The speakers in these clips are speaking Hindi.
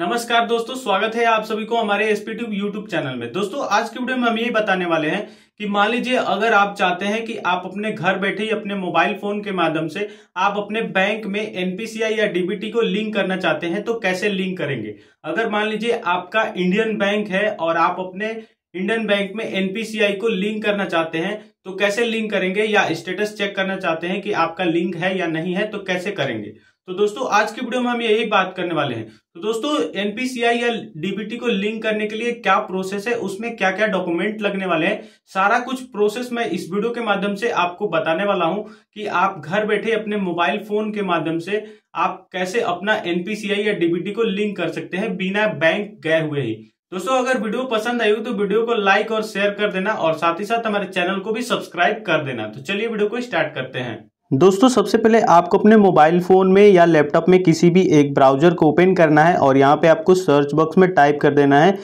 नमस्कार दोस्तों स्वागत है आप सभी को हमारे एसपी ट्यूब यूट्यूब चैनल में दोस्तों आज की वीडियो में हम यही बताने वाले हैं कि मान लीजिए अगर आप चाहते हैं कि आप अपने घर बैठे ही अपने मोबाइल फोन के माध्यम से आप अपने बैंक में एनपीसीआई या डीबीटी को लिंक करना चाहते हैं तो कैसे लिंक करेंगे अगर मान लीजिए आपका इंडियन बैंक है और आप अपने इंडियन बैंक में एनपीसीआई को लिंक करना चाहते हैं तो कैसे लिंक करेंगे या स्टेटस चेक करना चाहते हैं कि आपका लिंक है या नहीं है तो कैसे करेंगे तो दोस्तों आज के वीडियो में हम यही बात करने वाले हैं तो दोस्तों एनपीसीआई या डीबीटी को लिंक करने के लिए क्या प्रोसेस है उसमें क्या क्या डॉक्यूमेंट लगने वाले हैं सारा कुछ प्रोसेस मैं इस वीडियो के माध्यम से आपको बताने वाला हूं कि आप घर बैठे अपने मोबाइल फोन के माध्यम से आप कैसे अपना एनपीसीआई या डीबीटी को लिंक कर सकते हैं बिना बैंक गए हुए ही दोस्तों अगर वीडियो पसंद आई हो तो वीडियो को लाइक और शेयर कर देना और साथ ही साथ हमारे चैनल को भी सब्सक्राइब कर देना तो चलिए वीडियो को स्टार्ट करते हैं दोस्तों सबसे पहले आपको अपने मोबाइल फ़ोन में या लैपटॉप में किसी भी एक ब्राउज़र को ओपन करना है और यहाँ पे आपको सर्च बॉक्स में टाइप कर देना है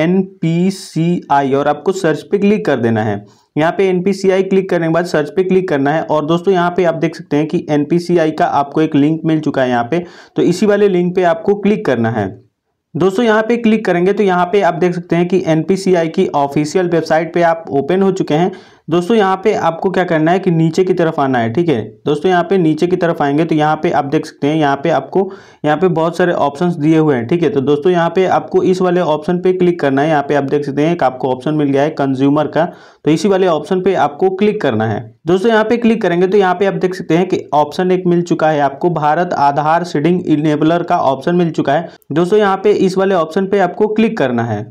एन पी सी आई और आपको सर्च पे क्लिक कर देना है यहाँ पे N P C I click करने के बाद सर्च पे क्लिक करना है और दोस्तों यहाँ पे आप देख सकते हैं कि एन पी सी आई का आपको एक लिंक मिल चुका है यहाँ पे तो इसी वाले लिंक पे आपको क्लिक करना है दोस्तों यहाँ पे क्लिक करेंगे तो यहाँ पे आप देख सकते हैं कि एन की ऑफिशियल वेबसाइट पे आप ओपन हो चुके हैं दोस्तों यहाँ पे आपको क्या करना है कि नीचे की तरफ आना है ठीक है दोस्तों यहाँ पे नीचे की तरफ आएंगे तो यहाँ पे आप देख सकते हैं यहाँ पे आपको यहाँ पे बहुत सारे ऑप्शंस दिए हुए हैं ठीक है तो दोस्तों यहाँ पे आपको इस वाले ऑप्शन पे क्लिक करना है यहाँ पे आप देख सकते हैं आपको ऑप्शन मिल गया है कंज्यूमर का तो इसी वाले ऑप्शन पे आपको क्लिक करना है दोस्तों यहाँ पे क्लिक करेंगे तो यहाँ पे आप देख सकते हैं कि ऑप्शन एक मिल चुका है आपको भारत आधार सीडिंग इनेबलर का ऑप्शन मिल चुका है दोस्तों यहाँ पे इस वाले ऑप्शन पे आपको क्लिक करना है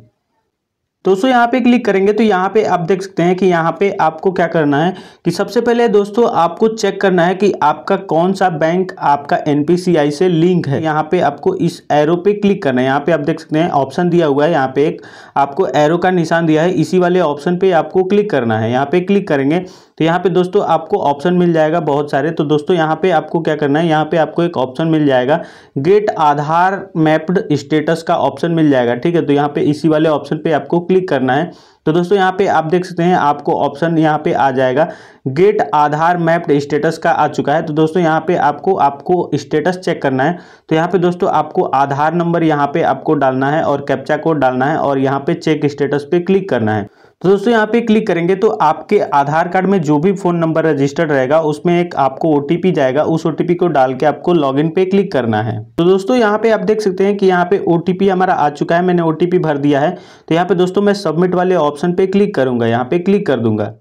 दोस्तों यहाँ पे क्लिक करेंगे तो यहाँ पे आप देख सकते हैं कि यहाँ पे आपको क्या करना है कि सबसे पहले दोस्तों आपको चेक करना है कि आपका कौन सा बैंक आपका एनपीसीआई से लिंक है यहाँ पे आपको इस एरो पे क्लिक करना है यहाँ पे आप देख सकते हैं ऑप्शन दिया हुआ है यहाँ पे एक आपको एरो का निशान दिया है इसी वाले ऑप्शन पे आपको क्लिक करना है यहाँ पे क्लिक करेंगे तो यहाँ पे दोस्तों आपको ऑप्शन मिल जाएगा बहुत सारे तो दोस्तों यहाँ पे आपको क्या करना है यहाँ पे आपको एक ऑप्शन मिल जाएगा गेट आधार मैप्ड स्टेटस का ऑप्शन मिल जाएगा ठीक है तो यहाँ पे इसी वाले ऑप्शन पे आपको क्लिक क्लिक करना है तो दोस्तों यहाँ पे आप देख सकते हैं आपको ऑप्शन यहाँ पे आ जाएगा गेट आधार मैप्ड स्टेटस का आ चुका है तो दोस्तों यहाँ पे आपको आपको स्टेटस चेक करना है तो यहाँ पे दोस्तों आपको आधार नंबर यहाँ पे आपको डालना है और कैप्चा कोड डालना है और यहाँ पे चेक स्टेटस पे क्लिक करना है तो दोस्तों यहाँ पे क्लिक करेंगे तो आपके आधार कार्ड में जो भी फ़ोन नंबर रजिस्टर्ड रहेगा उसमें एक आपको ओ जाएगा उस ओ को डाल के आपको लॉग पे क्लिक करना है तो दोस्तों यहाँ पे आप देख सकते हैं कि यहाँ पे ओ हमारा आ चुका है मैंने ओ भर दिया है तो यहाँ पे दोस्तों मैं सबमिट वाले ऑप्शन पे क्लिक करूंगा यहाँ पे क्लिक कर दूंगा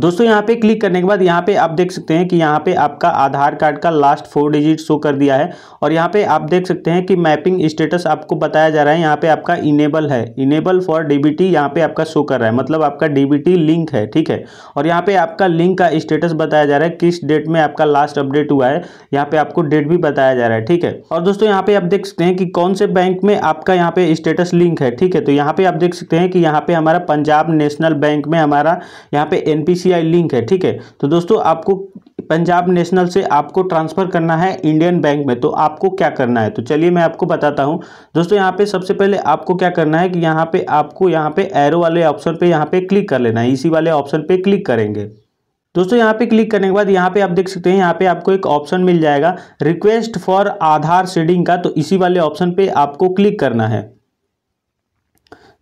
दोस्तों यहाँ पे क्लिक करने के बाद यहाँ पे आप देख सकते हैं कि यहाँ पे आपका आधार कार्ड का लास्ट फोर डिजिट शो कर दिया है और यहाँ पे आप देख सकते हैं कि मैपिंग स्टेटस आपको बताया जा रहा है यहाँ पे आपका इनेबल है इनेबल फॉर डीबीटी यहाँ पे आपका शो कर रहा है मतलब आपका डीबीटी लिंक है ठीक है और यहाँ पे आपका लिंक का स्टेटस बताया जा रहा है किस डेट में आपका लास्ट अपडेट हुआ है यहाँ पे आपको डेट भी बताया जा रहा है ठीक है और दोस्तों यहाँ पे आप देख सकते हैं कि कौन से बैंक में आपका यहाँ पे स्टेटस लिंक है ठीक है तो यहाँ पे आप देख सकते हैं कि यहाँ पे हमारा पंजाब नेशनल बैंक में हमारा यहाँ पे एनपी बीसीसीआई लिंक है ठीक है तो दोस्तों आपको पंजाब नेशनल से आपको ट्रांसफ़र करना है इंडियन बैंक में तो आपको क्या करना है तो चलिए मैं आपको बताता हूं दोस्तों यहां पे सबसे पहले आपको क्या करना है कि यहां पे आपको यहां पे एरो वाले ऑप्शन पे यहां पे क्लिक कर लेना है इसी वाले ऑप्शन पे क्लिक करेंगे दोस्तों यहाँ पे क्लिक करने के बाद यहाँ पे आप देख सकते हैं यहाँ पे आपको एक ऑप्शन मिल जाएगा रिक्वेस्ट फॉर आधार शेडिंग का तो इसी वाले ऑप्शन पे आपको क्लिक करना है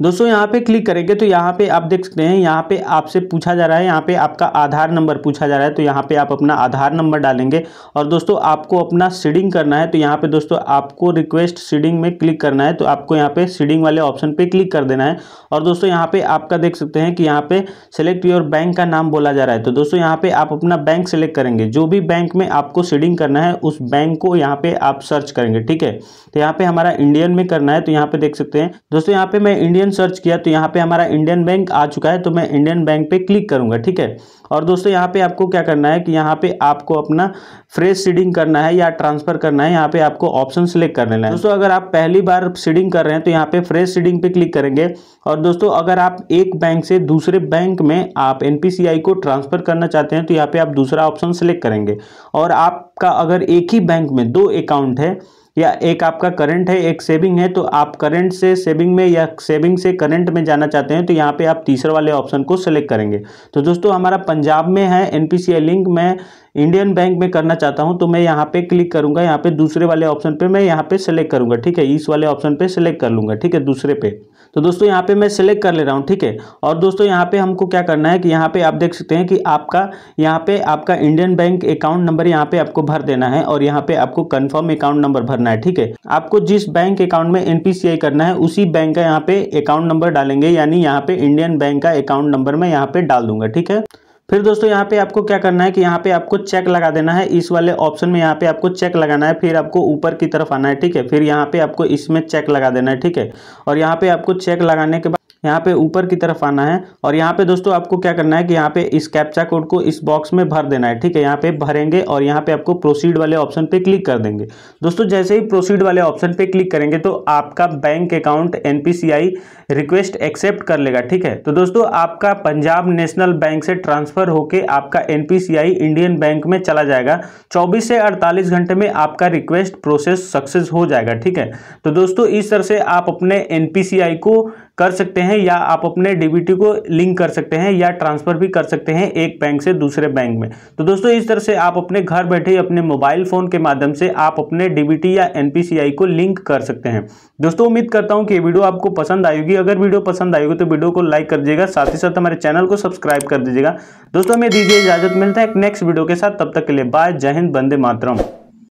दोस्तों यहाँ पे क्लिक करेंगे तो यहाँ पे आप देख सकते हैं यहाँ पे आपसे पूछा जा रहा है यहाँ पे आपका आधार नंबर पूछा जा रहा है तो यहाँ पे आप अपना आधार नंबर डालेंगे और दोस्तों आपको अपना सीडिंग करना है तो यहाँ पे दोस्तों आपको रिक्वेस्ट सीडिंग में क्लिक करना है तो आपको यहाँ पे सीडिंग वाले ऑप्शन पे क्लिक कर देना है और दोस्तों यहाँ पे आपका देख सकते हैं कि यहाँ पे सेलेक्ट योर बैंक का नाम बोला जा रहा है तो दोस्तों यहाँ पे आप अपना बैंक सेलेक्ट करेंगे जो भी बैंक में आपको सीडिंग करना है उस बैंक को यहाँ पे आप सर्च करेंगे ठीक है तो यहाँ पे हमारा इंडियन में करना है तो यहाँ पे देख सकते हैं दोस्तों यहाँ पे मैं इंडियन ऑप्शन सर्च किया तो यहाँ पे हमारा इंडियन बैंक आ चुका है तो मैं इंडियन बैंक पे क्लिक करूँगा ठीक है और दोस्तों यहाँ पे आपको क्या करना है कि यहाँ पे आपको अपना फ्रेश सीडिंग करना है या ट्रांसफ़र करना है यहाँ पे आपको ऑप्शन सेलेक्ट कर लेना है दोस्तों अगर आप पहली बार सीडिंग कर रहे हैं तो यहाँ पे फ्रेश सीडिंग पे क्लिक करेंगे और दोस्तों अगर आप एक बैंक से दूसरे बैंक में आप एन को ट्रांसफ़र करना चाहते हैं तो यहाँ पर आप दूसरा ऑप्शन सेलेक्ट करेंगे और आपका अगर एक ही बैंक में दो अकाउंट है या एक आपका करंट है एक सेविंग है तो आप करंट से सेविंग में या सेविंग से करंट में जाना चाहते हैं तो यहाँ पे आप तीसरे वाले ऑप्शन को सेलेक्ट करेंगे तो दोस्तों हमारा पंजाब में है एनपीसीए लिंक में इंडियन बैंक में करना चाहता हूं तो मैं यहाँ पे क्लिक करूंगा यहाँ पे दूसरे वाले ऑप्शन पे मैं यहाँ पे सेलेक्ट करूंगा ठीक है इस वाले ऑप्शन पे सेलेक्ट कर लूंगा ठीक है दूसरे पे तो दोस्तों यहाँ पे मैं सेलेक्ट कर ले रहा हूँ ठीक है और दोस्तों यहाँ पे हमको क्या करना है कि यहाँ पे आप देख सकते हैं कि आपका यहाँ पे आपका इंडियन बैंक अकाउंट नंबर यहाँ पे आपको भर देना है और यहाँ पे आपको कंफर्म अकाउंट नंबर भरना है ठीक है आपको जिस बैंक अकाउंट में एनपीसीआई करना है उसी बैंक का यहाँ पे अकाउंट नंबर डालेंगे यानी यहाँ पे इंडियन बैंक का अकाउंट नंबर मैं यहाँ पे डाल दूंगा ठीक है फिर दोस्तों यहाँ पे आपको क्या करना है कि यहाँ पे आपको चेक लगा देना है इस वाले ऑप्शन में यहाँ पे आपको चेक लगाना है फिर आपको ऊपर की तरफ आना है ठीक है फिर यहाँ पे आपको इसमें चेक लगा देना है ठीक है और यहाँ पे आपको चेक लगाने के बाद यहाँ पे ऊपर की तरफ आना है और यहाँ पे दोस्तों आपको क्या करना है कि यहाँ पे इस कैप्चा कोड को इस बॉक्स में भर देना है ठीक है यहाँ पे भरेंगे और यहाँ पे आपको प्रोसीड वाले ऑप्शन पे क्लिक कर देंगे दोस्तों जैसे ही प्रोसीड वाले ऑप्शन पे क्लिक करेंगे तो आपका बैंक अकाउंट एन रिक्वेस्ट एक्सेप्ट कर लेगा ठीक है तो दोस्तों आपका पंजाब नेशनल बैंक से ट्रांसफर होकर आपका एन इंडियन बैंक में चला जाएगा चौबीस से अड़तालीस घंटे में आपका रिक्वेस्ट प्रोसेस सक्सेस हो जाएगा ठीक है तो दोस्तों इस तरह से आप अपने एन को कर सकते हैं या आप अपने डीबीटी को लिंक कर सकते हैं या ट्रांसफ़र भी कर सकते हैं एक बैंक से दूसरे बैंक में तो दोस्तों इस तरह से आप अपने घर बैठे अपने मोबाइल फ़ोन के माध्यम से आप अपने डीबीटी या एनपीसीआई को लिंक कर सकते हैं दोस्तों उम्मीद करता हूँ कि ये वीडियो आपको पसंद आएगी अगर वीडियो पसंद आएगी तो वीडियो को लाइक कर दीजिएगा साथ ही साथ हमारे चैनल को सब्सक्राइब कर दीजिएगा दोस्तों हमें दीजिए इजाज़त मिलता है नेक्स्ट वीडियो के साथ तब तक के लिए बाय जय हिंद बंदे मातरम